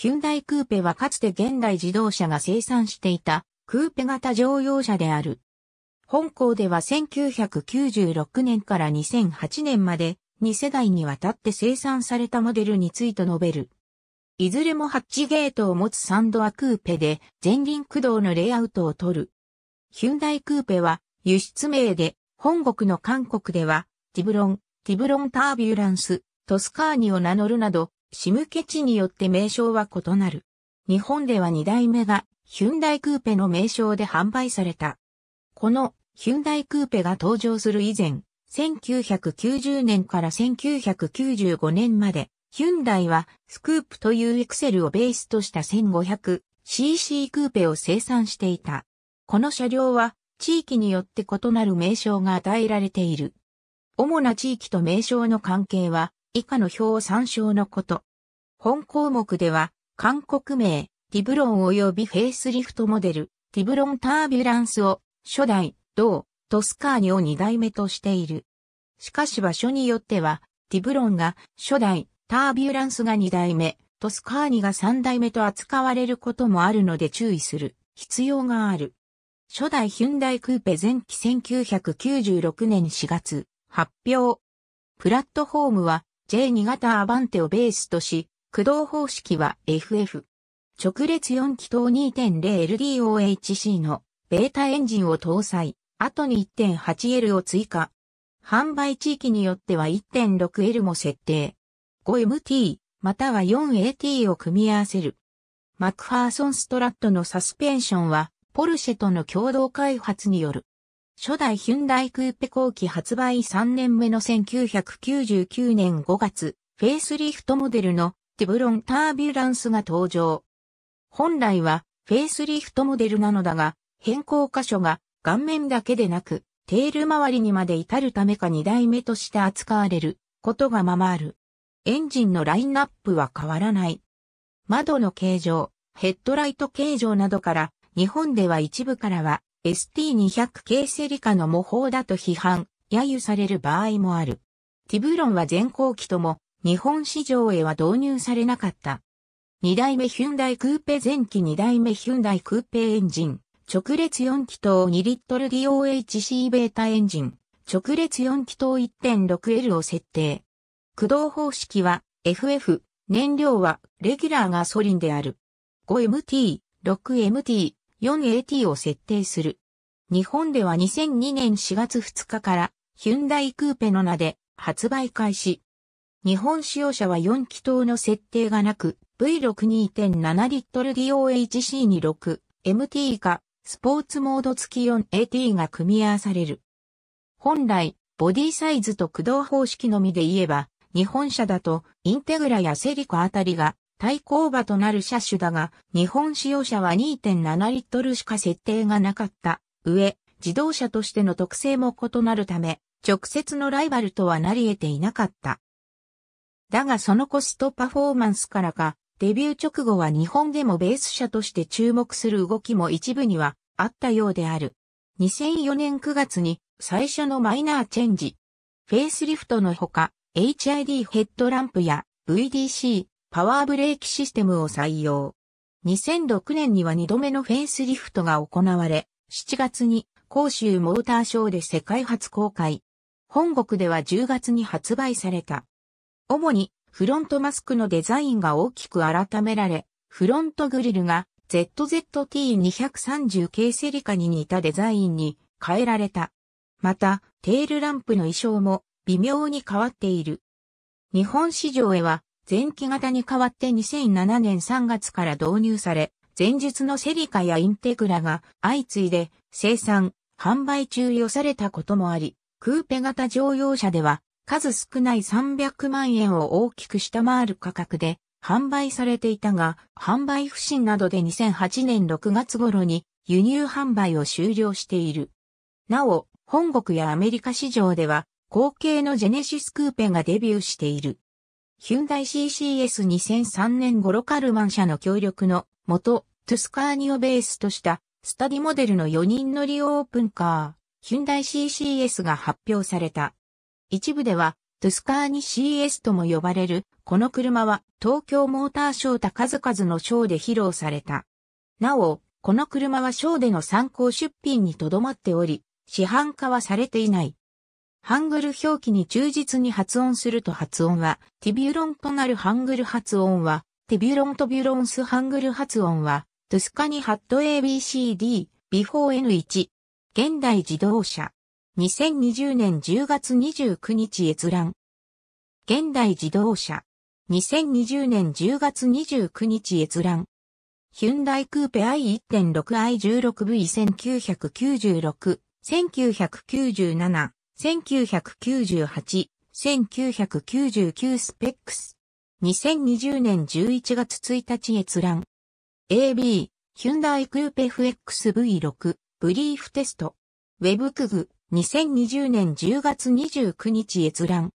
ヒュンダイクーペはかつて現代自動車が生産していたクーペ型乗用車である。本校では1996年から2008年まで2世代にわたって生産されたモデルについて述べる。いずれもハッチゲートを持つサンドアクーペで前輪駆動のレイアウトを取る。ヒュンダイクーペは輸出名で本国の韓国ではティブロン、ティブロンタービュランス、トスカーニを名乗るなどシムケ地によって名称は異なる。日本では2代目がヒュンダイクーペの名称で販売された。このヒュンダイクーペが登場する以前、1990年から1995年まで、ヒュンダイはスクープというエクセルをベースとした 1500cc クーペを生産していた。この車両は地域によって異なる名称が与えられている。主な地域と名称の関係は以下の表を参照のこと。本項目では、韓国名、ティブロン及びフェイスリフトモデル、ティブロンタービュランスを、初代、同、トスカーニを2代目としている。しかし場所によっては、ティブロンが初代、タービュランスが2代目、トスカーニが3代目と扱われることもあるので注意する必要がある。初代ヒュンダイクーペ前期1996年4月発表。プラットフォームは J2 型アバンテをベースとし、駆動方式は FF。直列4気筒 2.0LDOHC のベータエンジンを搭載、後に 1.8L を追加。販売地域によっては 1.6L も設定。5MT または 4AT を組み合わせる。マクファーソンストラットのサスペンションはポルシェとの共同開発による初代ヒュンダイクーペ後期発売3年目の1999年5月、フェイスリフトモデルのテブロンタービュランスが登場。本来はフェイスリフトモデルなのだが、変更箇所が顔面だけでなく、テール周りにまで至るためか2代目として扱われることがままある。エンジンのラインナップは変わらない。窓の形状、ヘッドライト形状などから、日本では一部からは ST200 系セリカの模倣だと批判、揶揄される場合もある。ティブロンは前後期とも日本市場へは導入されなかった。二代目ヒュンダイクーペ前期二代目ヒュンダイクーペエンジン、直列4気筒2リットル DOHC ベータエンジン、直列4気筒 1.6L を設定。駆動方式は FF、燃料はレギュラーガソリンである。5MT、6MT、4AT を設定する。日本では2002年4月2日からヒュンダイクーペの名で発売開始。日本使用者は4気筒の設定がなく、V62.7 リットル DOHC に 6MT かスポーツモード付き 4AT が組み合わされる。本来、ボディサイズと駆動方式のみで言えば、日本車だとインテグラやセリコあたりが対抗馬となる車種だが、日本使用車は2.7リットルしか設定がなかった上、自動車としての特性も異なるため、直接のライバルとはなり得ていなかった。だがそのコストパフォーマンスからか、デビュー直後は日本でもベース車として注目する動きも一部にはあったようである。2004年9月に最初のマイナーチェンジ。フェイスリフトのほか、HID ヘッドランプや VDC、パワーブレーキシステムを採用。2006年には2度目のフェンスリフトが行われ、7月に甲州モーターショーで世界初公開。本国では10月に発売された。主にフロントマスクのデザインが大きく改められ、フロントグリルが ZZT230 系セリカに似たデザインに変えられた。また、テールランプの衣装も微妙に変わっている。日本市場へは前期型に代わって2007年3月から導入され、前述のセリカやインテグラが相次いで生産、販売中をされたこともあり、クーペ型乗用車では数少ない300万円を大きく下回る価格で販売されていたが、販売不振などで2008年6月頃に輸入販売を終了している。なお、本国やアメリカ市場では、後継のジェネシスクーペがデビューしている。ヒュンダイ CCS2003 年頃カルマン社の協力の元、トゥスカーニをベースとしたスタディモデルの4人乗りオープンカー、ヒュンダイ CCS が発表された。一部では、トゥスカーニ CS とも呼ばれる、この車は東京モーターショーた数々のショーで披露された。なお、この車はショーでの参考出品にとどまっており、市販化はされていない。ハングル表記に忠実に発音すると発音は、ティビュロンとなるハングル発音は、ティビュロンとビュロンスハングル発音は、トゥスカニハット ABCD、ビフォー N1。現代自動車。2020年10月29日閲覧。現代自動車。2020年10月29日閲覧。ヒュンダイクーペ i1.6i16V1996、1997 1998、1999スペックス。2020年11月1日閲覧。AB、ヒュンダイクーペ FXV6、ブリーフテスト。ウェブクグ、2020年10月29日閲覧。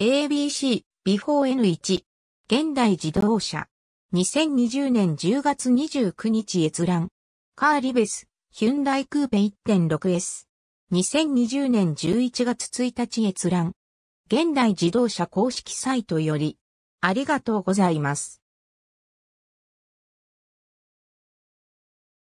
ABC、ビフォー N1、現代自動車。2020年10月29日閲覧。カーリベス、ヒュンダイクーペ 1.6S。2020年11月1日閲覧。現代自動車公式サイトより、ありがとうございます。